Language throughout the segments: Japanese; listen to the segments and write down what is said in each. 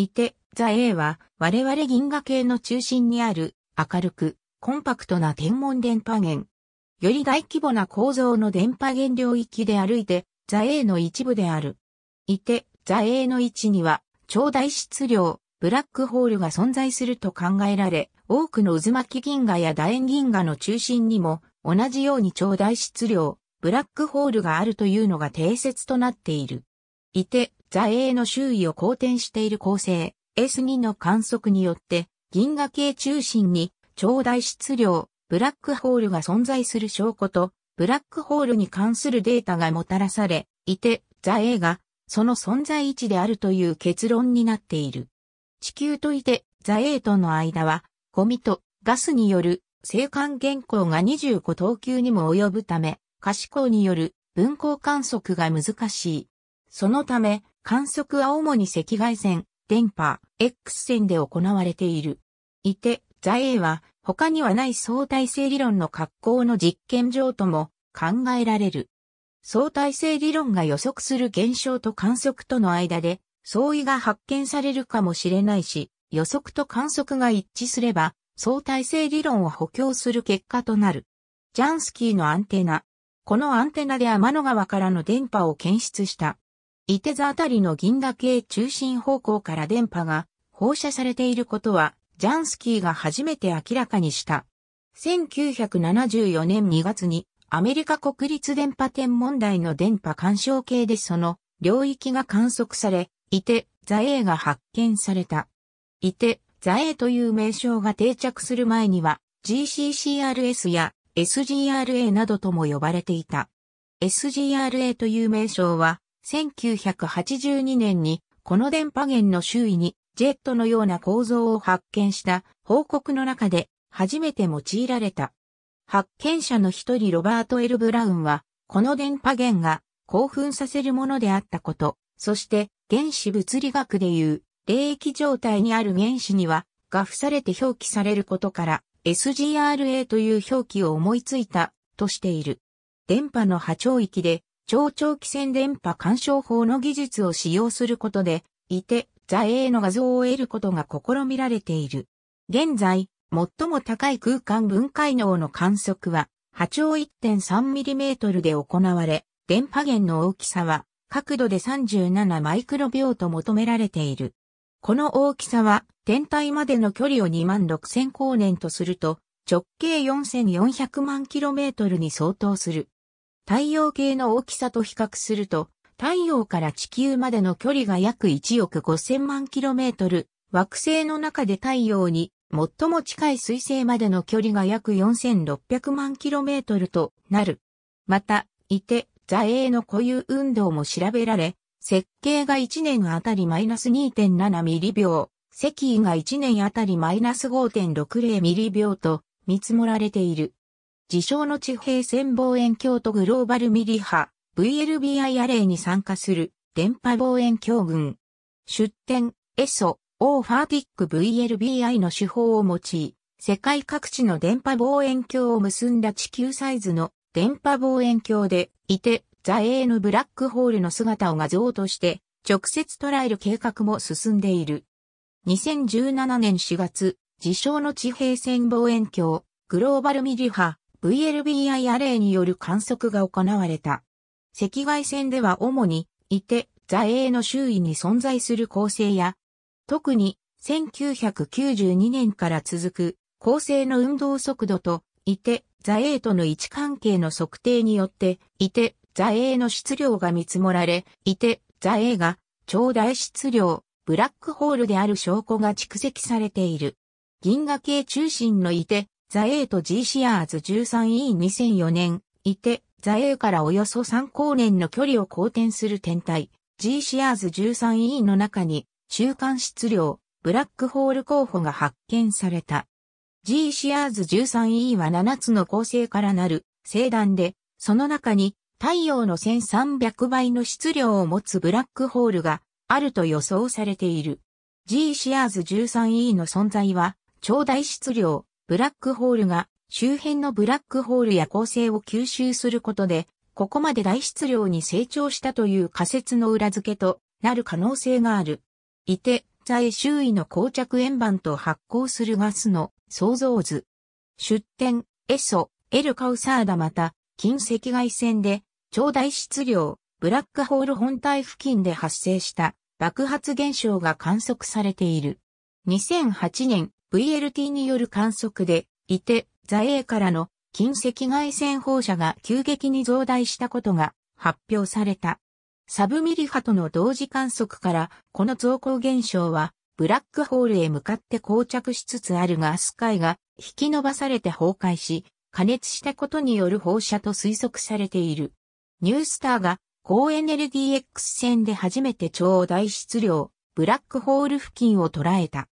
いて、ザ・ A は我々銀河系の中心にある明るくコンパクトな天文電波源。より大規模な構造の電波源領域で歩いて、ザ・ A の一部である。いて、ザ・ A の位置には超大質量、ブラックホールが存在すると考えられ、多くの渦巻き銀河や楕円銀河の中心にも同じように超大質量、ブラックホールがあるというのが定説となっている。いて、座栄の周囲を公転している構成 S2 の観測によって、銀河系中心に超大質量、ブラックホールが存在する証拠と、ブラックホールに関するデータがもたらされ、いて、座栄が、その存在位置であるという結論になっている。地球といて、座栄との間は、ゴミとガスによる生還原稿が25等級にも及ぶため、可視光による分光観測が難しい。そのため、観測は主に赤外線、電波、X 線で行われている。いて、座 A は他にはない相対性理論の格好の実験場とも考えられる。相対性理論が予測する現象と観測との間で相違が発見されるかもしれないし、予測と観測が一致すれば相対性理論を補強する結果となる。ジャンスキーのアンテナ。このアンテナで天の川からの電波を検出した伊手座あたりの銀河系中心方向から電波が放射されていることは、ジャンスキーが初めて明らかにした。1974年2月にアメリカ国立電波天文台の電波干渉系でその領域が観測され、いて、座 A が発見された。いて、座 A という名称が定着する前には GCCRS や SGRA などとも呼ばれていた。SGRA という名称は1982年にこの電波源の周囲にジェットのような構造を発見した報告の中で初めて用いられた。発見者の一人ロバート・エル・ブラウンは、この電波源が興奮させるものであったこと、そして原子物理学でいう霊気状態にある原子には、が付されて表記されることから、SGRA という表記を思いついたとしている。電波の波長域で超長期線電波干渉法の技術を使用することで、いて、座 A の画像を得ることが試みられている。現在、最も高い空間分解能の観測は、波長 1.3mm で行われ、電波源の大きさは、角度で37マイクロ秒と求められている。この大きさは、天体までの距離を2万6000光年とすると、直径4400万キロメートルに相当する。太陽系の大きさと比較すると、太陽から地球までの距離が約1億5000万キロメートル、惑星の中で太陽に最も近い水星までの距離が約4600万キロメートルとなる。また、いて、座栄の固有運動も調べられ、設計が1年あたりマイナス2.7ミリ秒、石位が1年あたりマイナス5.60ミリ秒と見積もられている。自称の地平線望遠鏡とグローバルミリ波 VLBI アレイに参加する電波望遠鏡群。出展、エソ、オーファーティック VLBI の手法を用い、世界各地の電波望遠鏡を結んだ地球サイズの電波望遠鏡でいて、ザ・エーヌ・ブラックホールの姿を画像として直接捉える計画も進んでいる。2017年4月、自称の地平線望遠鏡、グローバルミリ波 VLBI アレイによる観測が行われた。赤外線では主に、いて、座影の周囲に存在する恒星や、特に1992年から続く恒星の運動速度と、いて、座影との位置関係の測定によって、いて、座影の質量が見積もられ、いて、座影が超大質量、ブラックホールである証拠が蓄積されている。銀河系中心のいて、ザエーと G シアーズ 13E2004 年、いて、ザエーからおよそ3光年の距離を公転する天体、G シアーズ 13E の中に、中間質量、ブラックホール候補が発見された。G シアーズ 13E は7つの構成からなる星団で、その中に太陽の1300倍の質量を持つブラックホールがあると予想されている。G シアーズ 13E の存在は、超大質量、ブラックホールが周辺のブラックホールや構成を吸収することで、ここまで大質量に成長したという仮説の裏付けとなる可能性がある。いて、在周囲の膠着円盤と発光するガスの創造図。出展、エソ、エルカウサーダまた、近赤外線で、超大質量、ブラックホール本体付近で発生した爆発現象が観測されている。2008年、VLT による観測で、いて、座 A からの近赤外線放射が急激に増大したことが発表された。サブミリ波との同時観測から、この増光現象は、ブラックホールへ向かって膠着しつつあるがスカイが引き伸ばされて崩壊し、加熱したことによる放射と推測されている。ニュースターが高エネルギー X 線で初めて超大質量、ブラックホール付近を捉えた。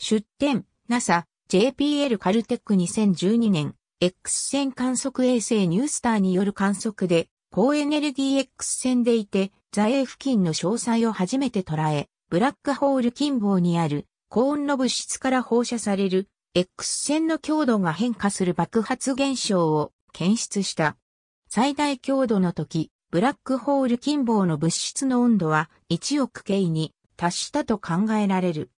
出展、NASA、JPL カルテック2012年、X 線観測衛星ニュースターによる観測で、高エネルギー X 線でいて、座影付近の詳細を初めて捉え、ブラックホール近傍にある高温の物質から放射される X 線の強度が変化する爆発現象を検出した。最大強度の時、ブラックホール近傍の物質の温度は1億 K に達したと考えられる。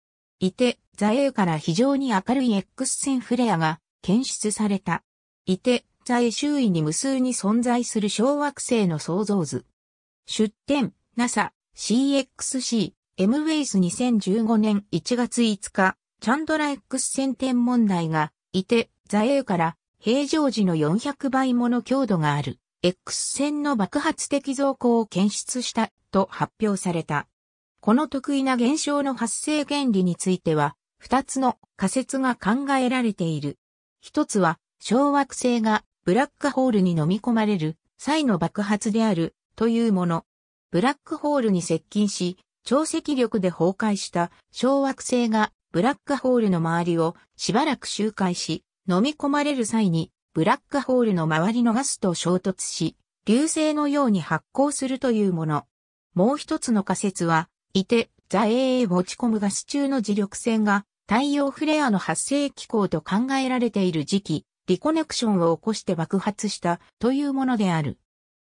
いて、座影から非常に明るい X 線フレアが検出された。いて、座影周囲に無数に存在する小惑星の創造図。出展、NASA、CXC、MWACE 2015年1月5日、チャンドラ X 線天問題が、いて、座影から平常時の400倍もの強度がある、X 線の爆発的増高を検出したと発表された。この特異な現象の発生原理については、二つの仮説が考えられている。一つは、小惑星がブラックホールに飲み込まれる際の爆発であるというもの。ブラックホールに接近し、潮汐力で崩壊した小惑星がブラックホールの周りをしばらく周回し、飲み込まれる際にブラックホールの周りのガスと衝突し、流星のように発光するというもの。もう一つの仮説は、いて、座エへ持ち込むガス中の磁力線が太陽フレアの発生機構と考えられている時期、リコネクションを起こして爆発したというものである。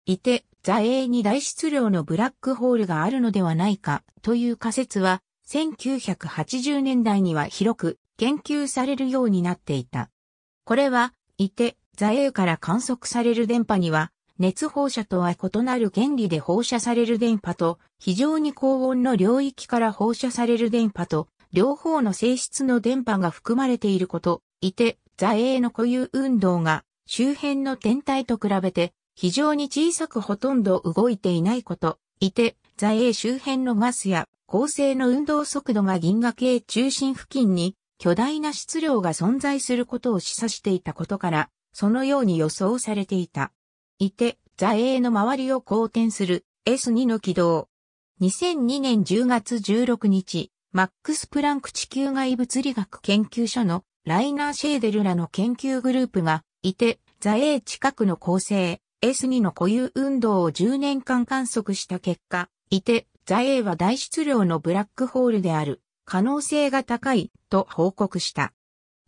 いて、座英に大質量のブラックホールがあるのではないかという仮説は、1980年代には広く研究されるようになっていた。これは、いて、座英から観測される電波には熱放射とは異なる原理で放射される電波と、非常に高温の領域から放射される電波と、両方の性質の電波が含まれていること、いて、座影の固有運動が、周辺の天体と比べて、非常に小さくほとんど動いていないこと、いて、座影周辺のガスや、恒星の運動速度が銀河系中心付近に、巨大な質量が存在することを示唆していたことから、そのように予想されていた。いて、座栄の周りを公転する S2 の軌道。2002年10月16日、マックス・プランク地球外物理学研究所のライナー・シェーデルらの研究グループが、いて、座栄近くの構成、S2 の固有運動を10年間観測した結果、いて、座栄は大質量のブラックホールである、可能性が高い、と報告した。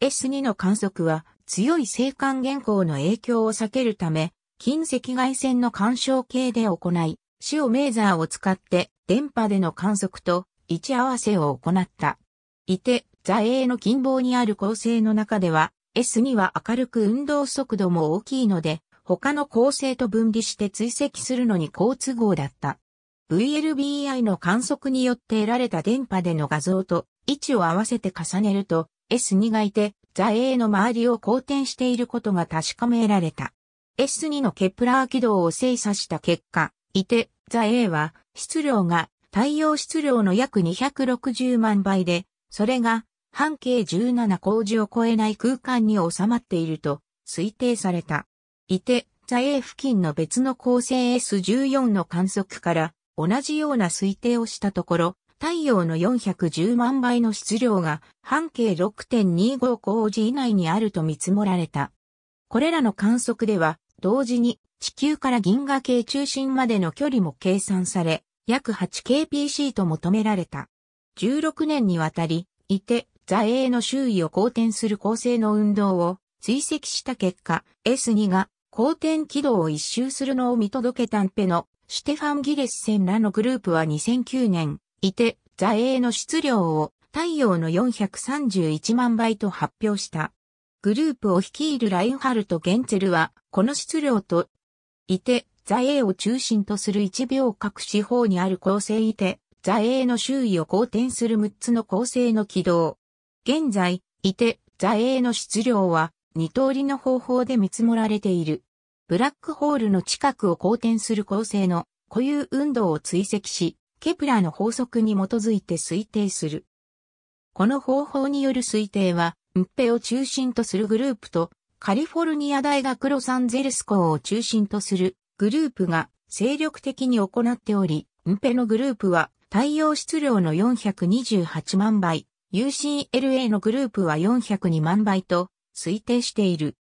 S2 の観測は、強い星間原稿の影響を避けるため、近赤外線の干渉計で行い、塩メーザーを使って電波での観測と位置合わせを行った。いて、座影の近傍にある構成の中では、S2 は明るく運動速度も大きいので、他の構成と分離して追跡するのに好都合だった。VLBI の観測によって得られた電波での画像と位置を合わせて重ねると S2 がいて座 A の周りを公転していることが確かめられた。S2 のケプラー軌道を精査した結果、いて、ザ A は質量が太陽質量の約260万倍で、それが半径17工事を超えない空間に収まっていると推定された。いて、ザ A 付近の別の恒星 S14 の観測から同じような推定をしたところ、太陽の410万倍の質量が半径6.25工事以内にあると見積もられた。これらの観測では同時に地球から銀河系中心までの距離も計算され、約 8kpc と求められた。16年にわたり、いて、座英の周囲を公転する構成の運動を追跡した結果、S2 が公転軌道を一周するのを見届けたんぺの、シュテファン・ギレス戦らのグループは2009年、いて、座英の質量を太陽の431万倍と発表した。グループを率いるラインハルト・ゲンツェルは、この質量と、いて、座英を中心とする1秒各四方にある構成いて、座英の周囲を公転する6つの構成の軌道。現在、いて、座英の質量は、2通りの方法で見積もられている。ブラックホールの近くを公転する構成の固有運動を追跡し、ケプラーの法則に基づいて推定する。この方法による推定は、ムッペを中心とするグループと、カリフォルニア大学ロサンゼルス校を中心とするグループが精力的に行っており、ムッペのグループは太陽質量の428万倍、UCLA のグループは402万倍と推定している。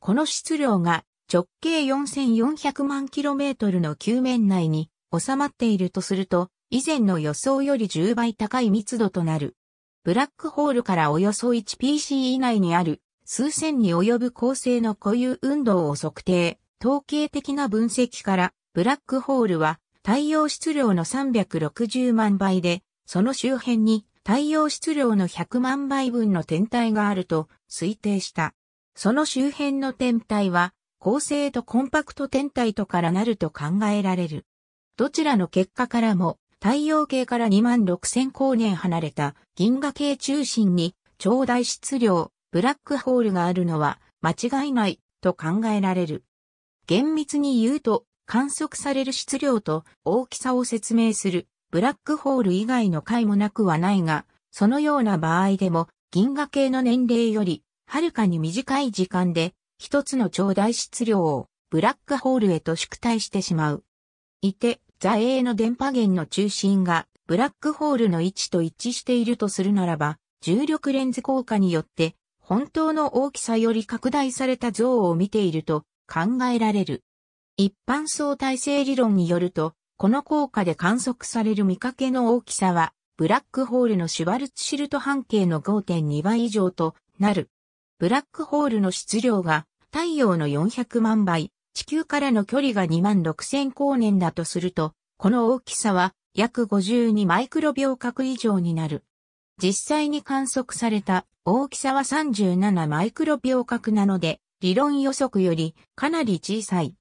この質量が直径4400万 km の球面内に収まっているとすると、以前の予想より10倍高い密度となる。ブラックホールからおよそ 1pc 以内にある数千に及ぶ構成の固有運動を測定、統計的な分析から、ブラックホールは太陽質量の360万倍で、その周辺に太陽質量の100万倍分の天体があると推定した。その周辺の天体は、恒星とコンパクト天体とからなると考えられる。どちらの結果からも、太陽系から2万6000光年離れた銀河系中心に超大質量、ブラックホールがあるのは間違いないと考えられる。厳密に言うと観測される質量と大きさを説明するブラックホール以外の解もなくはないが、そのような場合でも銀河系の年齢よりはるかに短い時間で一つの超大質量をブラックホールへと縮退してしまう。いて、座影の電波源の中心がブラックホールの位置と一致しているとするならば、重力レンズ効果によって、本当の大きさより拡大された像を見ていると考えられる。一般相対性理論によると、この効果で観測される見かけの大きさは、ブラックホールのシュワルツシルト半径の5.2倍以上となる。ブラックホールの質量が太陽の400万倍、地球からの距離が2万6000光年だとすると、この大きさは約52マイクロ秒角以上になる。実際に観測された大きさは37マイクロ秒角なので、理論予測よりかなり小さい。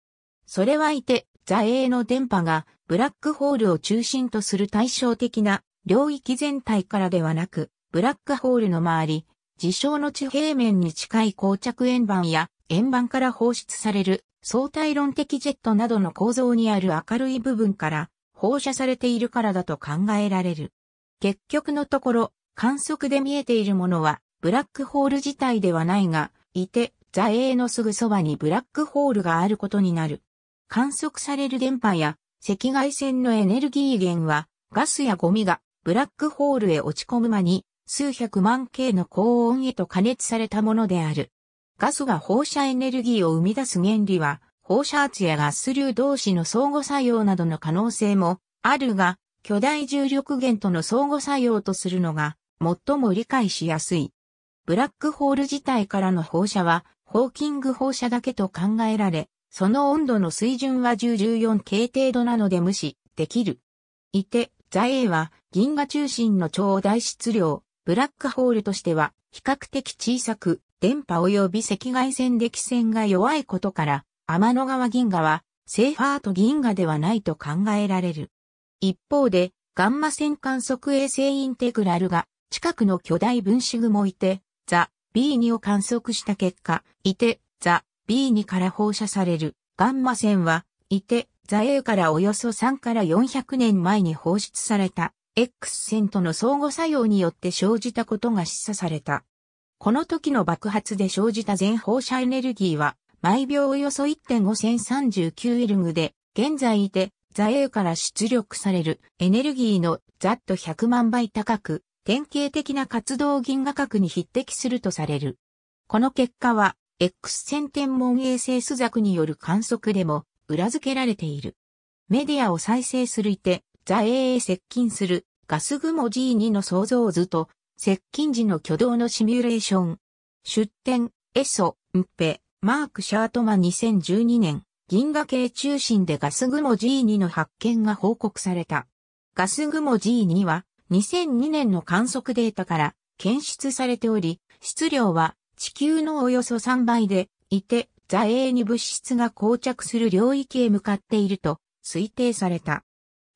それはいて、座影の電波がブラックホールを中心とする対照的な領域全体からではなく、ブラックホールの周り、事象の地平面に近い膠着円盤や円盤から放出される相対論的ジェットなどの構造にある明るい部分から放射されているからだと考えられる。結局のところ、観測で見えているものはブラックホール自体ではないが、いて、座影のすぐそばにブラックホールがあることになる。観測される電波や赤外線のエネルギー源は、ガスやゴミがブラックホールへ落ち込む間に、数百万系の高温へと加熱されたものである。ガスが放射エネルギーを生み出す原理は、放射圧やガス流同士の相互作用などの可能性もあるが、巨大重力源との相互作用とするのが最も理解しやすい。ブラックホール自体からの放射は、ホーキング放射だけと考えられ、その温度の水準は1014系程度なので無視できる。いて、座 A は銀河中心の超大質量、ブラックホールとしては比較的小さく、電波及び赤外線で気線が弱いことから、天の川銀河は、セーファート銀河ではないと考えられる。一方で、ガンマ線観測衛星インテグラルが、近くの巨大分子雲いて、ザ・ B2 を観測した結果、いて、ザ・ B2 から放射される、ガンマ線は、いて、ザ A からおよそ3から400年前に放出された、X 線との相互作用によって生じたことが示唆された。この時の爆発で生じた全放射エネルギーは、毎秒およそ1.5039イルグで、現在いて、座 A から出力されるエネルギーのざっと100万倍高く、典型的な活動銀河核に匹敵するとされる。この結果は、X 線天文衛星スザクによる観測でも裏付けられている。メディアを再生するいて、座 A へ接近するガス雲 G2 の創造図と接近時の挙動のシミュレーション。出展、エソ、ムッペ、マーク・シャートマ2012年、銀河系中心でガス雲 G2 の発見が報告された。ガス雲 G2 は2002年の観測データから検出されており、質量は地球のおよそ3倍で、いて、座影に物質が膠着する領域へ向かっていると推定された。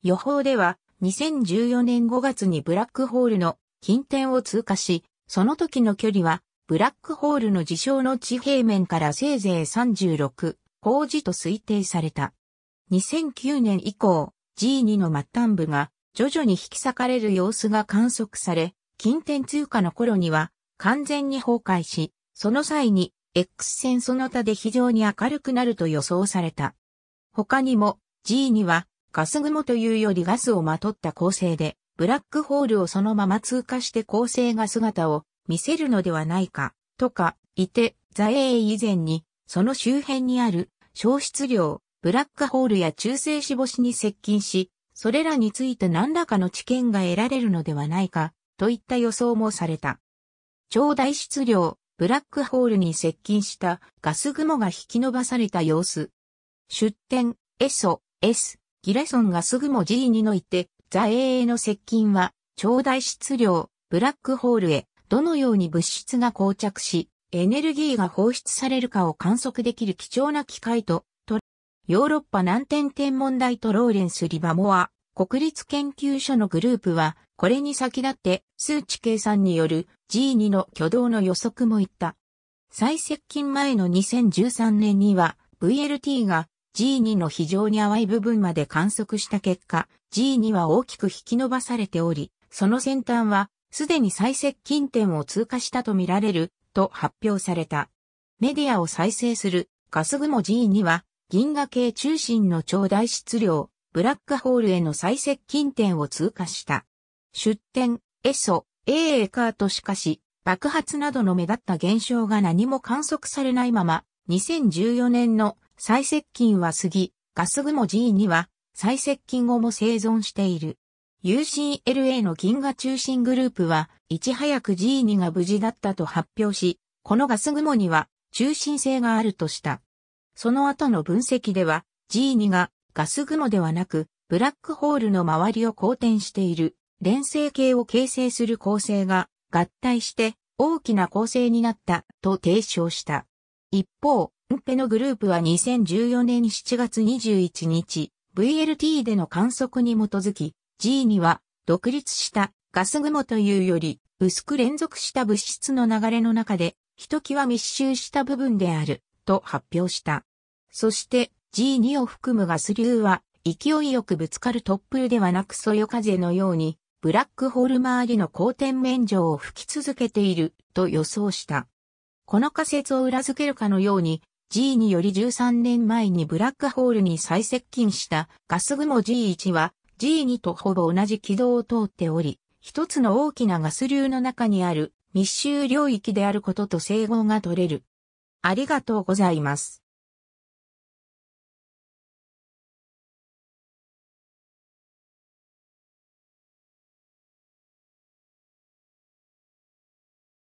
予報では2014年5月にブラックホールの近点を通過し、その時の距離は、ブラックホールの事象の地平面からせいぜい36、法事と推定された。2009年以降、G2 の末端部が徐々に引き裂かれる様子が観測され、近点通過の頃には完全に崩壊し、その際に X 線その他で非常に明るくなると予想された。他にも G2 はガス雲というよりガスをまとった構成で、ブラックホールをそのまま通過して恒星が姿を見せるのではないか、とか、いて、座英以前に、その周辺にある消失量、ブラックホールや中性子星に接近し、それらについて何らかの知見が得られるのではないか、といった予想もされた。超大質量、ブラックホールに接近したガス雲が引き伸ばされた様子。出展、エソ、S、ギレソンガス雲 G2 のいて、座英への接近は、超大質量、ブラックホールへ、どのように物質が膠着し、エネルギーが放出されるかを観測できる貴重な機械と、と、ヨーロッパ南天天文台とローレンス・リバモア、国立研究所のグループは、これに先立って、数値計算による G2 の挙動の予測も言った。最接近前の2013年には、VLT が G2 の非常に淡い部分まで観測した結果、G には大きく引き伸ばされており、その先端はすでに最接近点を通過したとみられると発表された。メディアを再生するガス雲 G には銀河系中心の超大質量ブラックホールへの最接近点を通過した。出展、エソ、エーエカートしかし、爆発などの目立った現象が何も観測されないまま、2014年の最接近は過ぎ、ガス雲 G には最接近後も生存している。UCLA の銀河中心グループは、いち早く G2 が無事だったと発表し、このガス雲には中心性があるとした。その後の分析では、G2 がガス雲ではなく、ブラックホールの周りを公転している、連星系を形成する構成が合体して大きな構成になったと提唱した。一方、ンペのグループは2014年7月21日、VLT での観測に基づき、G には独立したガス雲というより薄く連続した物質の流れの中で、ひときわ密集した部分であると発表した。そして G2 を含むガス流は勢いよくぶつかる突風ではなくそよ風のようにブラックホール周りの光天面上を吹き続けていると予想した。この仮説を裏付けるかのように G により13年前にブラックホールに最接近したガス雲 G1 は G2 とほぼ同じ軌道を通っており、一つの大きなガス流の中にある密集領域であることと整合が取れる。ありがとうございます。